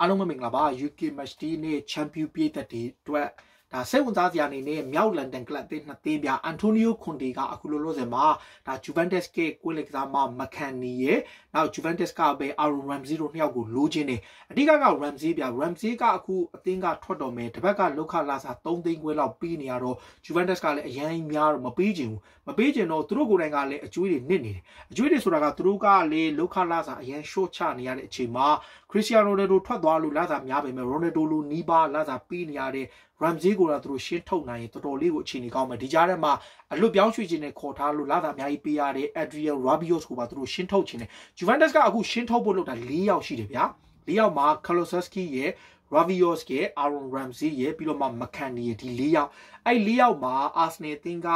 အားလုံးပဲမင်္ဂလာပါ UK Match ဒီနေ့ Champion ပြည်သက်တွေအတွက်ဒါစိတ်ဝင်စားစရာအနေနဲ့မြောက်လန်ဒန်ကလပ်အသင်းနှစ်သင်းပြအန်တိုနီယိုခွန်တီကအခုလိုလို့စင်မှာဒါဂျူဗန်တက်စ်ကကိုယ်လက်ကစားမမကန်နီရဲ့နောက်ဂျူဗန်တက်စ်ကပဲအာရိုရမ်ဇီတို့နှစ်ယောက်ကိုလိုချင်တယ်အဓိကကရမ်ဇီပြရမ်ဇီကအခုအသင်းကထွက်တော်မယ်တပတ်ကလောက်ခလာစာ3သိန်းခွဲလောက်ပေးနေရတော့ဂျူဗန်တက်စ်ကလည်းအရင်များတော့မပေးချင်ဘူးမပေးချင်တော့သူတို့ကိုယ်တိုင်ကလည်းအကျွေးတွေနစ်နေတယ်အကျွေးတွေဆိုတာကသူတို့ကလည်းလောက်ခလာစာအရင် short ချနေရတဲ့အချိန်မှာခရစ္စတီယာနိုရိုနယ်ဒိုထွက်သွားလို့လာစာများပေမဲ့ရိုနယ်ဒိုလိုနီးပါးလာစာပေးနေရတဲ့ Ramsey ကိုတော့သူတို့ရှင်းထုတ်နိုင်ရင်တော်တော်လေးကိုအခြေအနေကောင်းမယ်ဒီကြားထဲမှာအလွတ်ပြောင်းရွှေ့ခြင်းနဲ့ခေါ်ထားလို့လာတာအများကြီးပေးရတဲ့ Adrian Rabiot ကိုပါသူတို့ရှင်းထုတ်ခြင်းနဲ့ Juventus ကအခုရှင်းထုတ်ဖို့လုပ်တာ၄ယောက်ရှိတယ်ဗျာ၄ယောက်မှာ Kolosevski ရဲ့ Ravios ရဲ့ Aaron Ramsey ရဲ့ပြီးတော့မှ McCann ရဲ့ဒီ၄ယောက်အဲ့၄ယောက်မှာ Arsenal တင်းက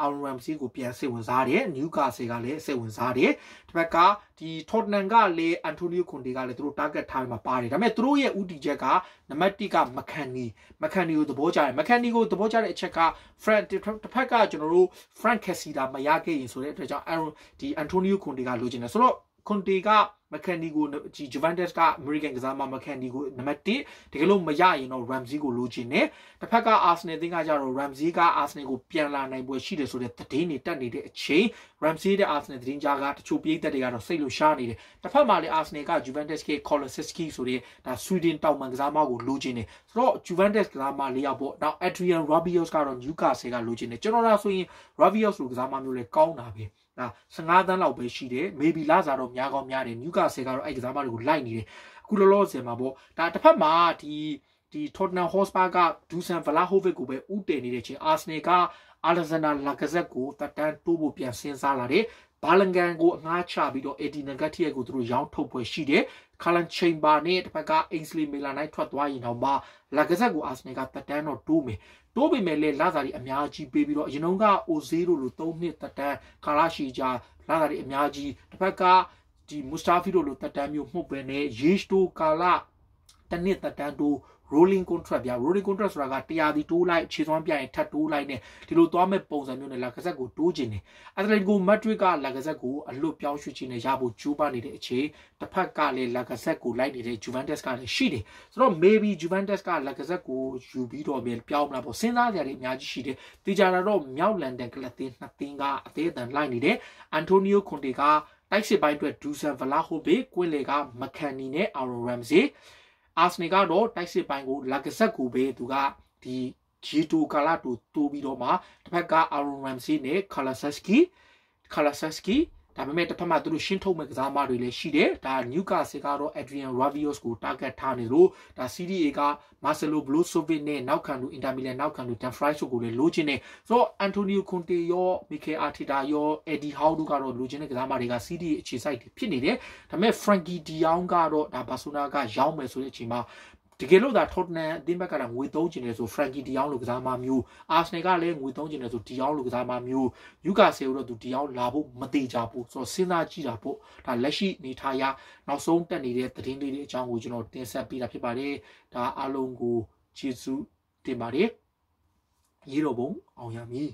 အာရမ်စီကိုပြန်စိတ်ဝင်စားတယ်နယူကာဆယ်ကလည်းစိတ်ဝင်စားတယ်ဒီဘက်ကဒီထော့တနမ်ကလည်းအန်တိုနီယိုခွန်တေကလည်းသူတို့ target ထားမှာပါတယ်ဒါပေမဲ့သူတို့ရဲ့ဦးတည်ချက်ကနံပါတ်1ကမကန်နီမကန်နီကိုသဘောကျတယ်မကန်နီကိုသဘောကျတဲ့အချက်က Frank တစ်ဖက်ကကျွန်တော်တို့ Frank Casilla မရခဲ့ရင်ဆိုတဲ့အတွက်ကြောင့်ဒီအန်တိုနီယိုခွန်တေကလိုချင်တယ်ဆိုတော့ခွန်တီကမကန်နီကိုဂျီဂျူဗန်တက်စ်ကအမေရိကန်ကစားမမကန်နီကိုနံပါတ်1တကယ်လို့မရရင်တော့ရမ်ဇီကိုလိုချင်တယ်တစ်ဖက်ကအာဆနယ်သင်းကကြတော့ရမ်ဇီကအာဆနယ်ကိုပြန်လာနိုင်ပွဲရှိတယ်ဆိုတဲ့သတင်းတွေတက်နေတဲ့အချိန်ရမ်ဇီတဲ့အာဆနယ်သတင်းကြားကတချို့ပြည်သက်တွေကတော့စိတ်လိုရှားနေတယ်တစ်ဖက်မှာလည်းအာဆနယ်ကဂျူဗန်တက်စ်ကကော်လစစ်စကီဆိုတဲ့ဒါဆွီဒင်တောင်ပံကစားမကိုလိုချင်တယ်ဆိုတော့ဂျူဗန်တက်စ်ကစားမလေးယောက်ပေါ့နောက်အက်ဒရီယန်ရာဘီယော့စ်ကတော့နျူကာဆယ်ကလိုချင်တယ်ကျွန်တော်လာဆိုရင်ရာဘီယော့စ်လိုကစားမမျိုးလဲကောင်းတာပဲဒါ15သန်းလောက်ပဲရှိတယ်မေဘီလာစာတော့များကောင်းများတယ်နျူကာဆယ်ကတော့အဲ့ကစားမတွေကိုလိုက်နေတယ်အခုလောလောဆယ်မှာပေါ့ဒါတစ်ဖက်မှာဒီဒီ Tottenham Hotspur က Dusan Vlahovic ကိုပဲဥတည်နေတဲ့ချိန် Arsenal က Alexander Lacazette ကိုတတ်တန်းတိုးဖို့ပြန်စဉ်းစားလာတယ်ဘာလန်ကန်ကိုအငှားချပြီးတော့အေဒီနဂတ်တီရဲ့ကိုသူတို့ရောင်းထုတ်ပွဲရှိတယ်။ကာလန်ချိန်ဘာနဲ့တစ်ဖက်ကအိန်စလီမီလာနိုင်ထွက်သွားရင်တော့မှလက်ကစားကိုအာဆင်နယ်ကတက်တန်းတော့တိုးမယ်။တိုးပေမဲ့လည်းလာစာရီအများကြီးပေးပြီးတော့အရင်ကအိုဇီရိုလို၃နှစ်တက်တန်းကာလာရှီဂျာလာစာရီအများကြီးတစ်ဖက်ကဒီမူစတာဖီတို့လိုတက်တန်းမျိုးမှုတ်ပဲနဲ့ယေရှ်တိုကာလာတစ်နှစ်သက်တမ်းတိုး rolling contract ပြ rolling contract ဆိုတာကတရားစီတိုးလိုက်ခြေစွမ်းပြရင်ထပ်တိုးလိုက်နဲ့ဒီလိုသွားမဲ့ပုံစံမျိုးနဲ့လာကစက်ကိုတိုးခြင်းနေ Atletico Madrid ကလာကစက်ကိုအလွတ်ပြောင်းရွှေ့ခြင်းနဲ့ရဖို့ကြိုးပမ်းနေတဲ့အခြေတစ်ဖက်ကလည်းလာကစက်ကိုလိုက်နေတဲ့ Juventus ကလည်းရှိတယ်ဆိုတော့ maybe Juventus ကလာကစက်ကိုယူပြီးတော့ပြန်ပြောင်းမလားပေါ့စဉ်းစားကြရတယ်အများကြီးရှိတယ်တေချာတော့မြောက်လန်ဒန်ကလပ်သင်းနှစ်သင်းကအသေးအတန်လိုက်နေတယ် Antonio Conte ကတိုက်စစ်ပိုင်းအတွက် Dusan Vlahovic ကွင်းလေက McKennie နဲ့ Aaron Ramsey အာဆနယ်ကတော့တိုက်စစ်ပိုင်းကိုလာကဆက်ကိုပဲသူကဒီ G2 ကာလာတူတူပြီးတော့မှတစ်ဖက်ကအာရွန်ရမ်စီနဲ့ကာလာဆက်စကီကာလာဆက်စကီဒါပေမဲ့တစ်ဖက်မှာသူတို့ရှင်းထုတ်မဲ့ကစားမတွေလည်းရှိတယ်ဒါနျူကာဆစ်ကတော့ Adrian Rabiot ကို target ထားနေလို့ဒါ CDA က Marcelo Brozovic နဲ့နောက်ခံသူ Inter Milan နောက်ခံသူ Dan Fries ကိုလည်းလိုချင်တယ်ဆိုတော့ Antonio Conte ရော Mikel Arteta ရော Eddie Howe တို့ကတော့လိုချင်တဲ့ကစားမတွေက CDA အခြေစိုက်ဖြစ်နေတယ်ဒါပေမဲ့ Frankie De Jong ကတော့ဒါ Barcelona ကရောက်မယ်ဆိုတဲ့အချိန်မှာတကယ်လို့သာထော့တနမ်အသင်းဘက်ကလည်းငွေသုံးချင်တယ်ဆိုဖရန်ကီဒီယောင်းလိုကစားမမျိုးအာဆနယ်ကလည်းငွေသုံးချင်တယ်ဆိုဒီယောင်းလိုကစားမမျိုးယူကာဆယ်တို့သူဒီယောင်းလာဖို့မသေးကြဘူးဆိုတော့စဉ်းစားကြည့်တာပေါ့ဒါလက်ရှိနေထားရနောက်ဆုံးတက်နေတဲ့သတင်းလေးတွေအကြောင်းကိုကျွန်တော်တင်ဆက်ပေးတာဖြစ်ပါတယ်ဒါအားလုံးကိုကျေးဇူးတင်ပါတယ်ရေတော်ဘုံအောင်ရမည်